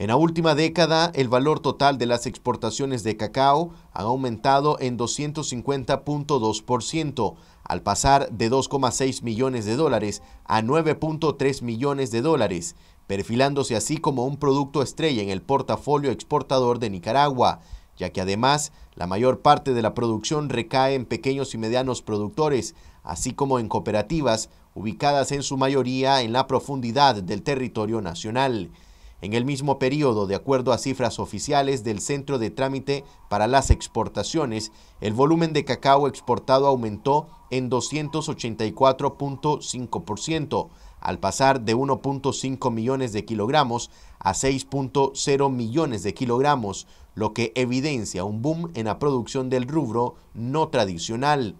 En la última década, el valor total de las exportaciones de cacao ha aumentado en 250.2%, al pasar de 2,6 millones de dólares a 9.3 millones de dólares, perfilándose así como un producto estrella en el portafolio exportador de Nicaragua, ya que además la mayor parte de la producción recae en pequeños y medianos productores, así como en cooperativas ubicadas en su mayoría en la profundidad del territorio nacional. En el mismo periodo, de acuerdo a cifras oficiales del Centro de Trámite para las Exportaciones, el volumen de cacao exportado aumentó en 284.5%, al pasar de 1.5 millones de kilogramos a 6.0 millones de kilogramos, lo que evidencia un boom en la producción del rubro no tradicional.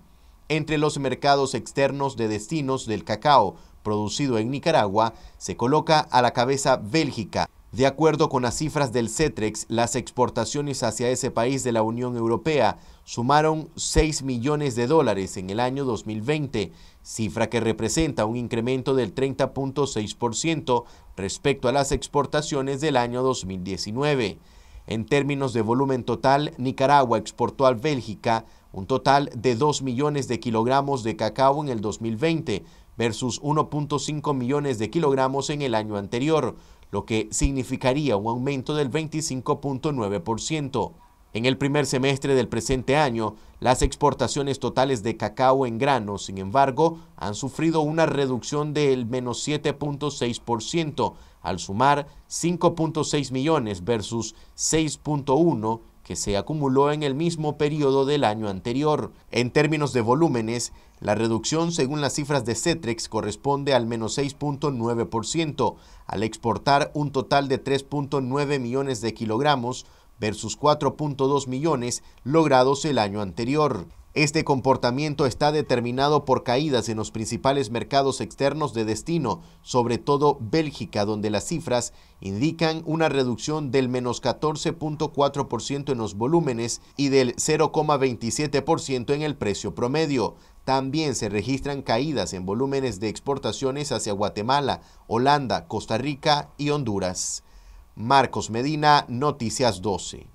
Entre los mercados externos de destinos del cacao producido en Nicaragua, se coloca a la cabeza Bélgica. De acuerdo con las cifras del CETREX, las exportaciones hacia ese país de la Unión Europea sumaron 6 millones de dólares en el año 2020, cifra que representa un incremento del 30.6% respecto a las exportaciones del año 2019. En términos de volumen total, Nicaragua exportó a Bélgica un total de 2 millones de kilogramos de cacao en el 2020 versus 1.5 millones de kilogramos en el año anterior, lo que significaría un aumento del 25.9%. En el primer semestre del presente año, las exportaciones totales de cacao en grano, sin embargo, han sufrido una reducción del menos 7.6%, al sumar 5.6 millones versus 6.1 que se acumuló en el mismo periodo del año anterior. En términos de volúmenes, la reducción según las cifras de CETREX corresponde al menos 6.9%, al exportar un total de 3.9 millones de kilogramos versus 4.2 millones logrados el año anterior. Este comportamiento está determinado por caídas en los principales mercados externos de destino, sobre todo Bélgica, donde las cifras indican una reducción del menos 14.4% en los volúmenes y del 0,27% en el precio promedio. También se registran caídas en volúmenes de exportaciones hacia Guatemala, Holanda, Costa Rica y Honduras. Marcos Medina, Noticias 12.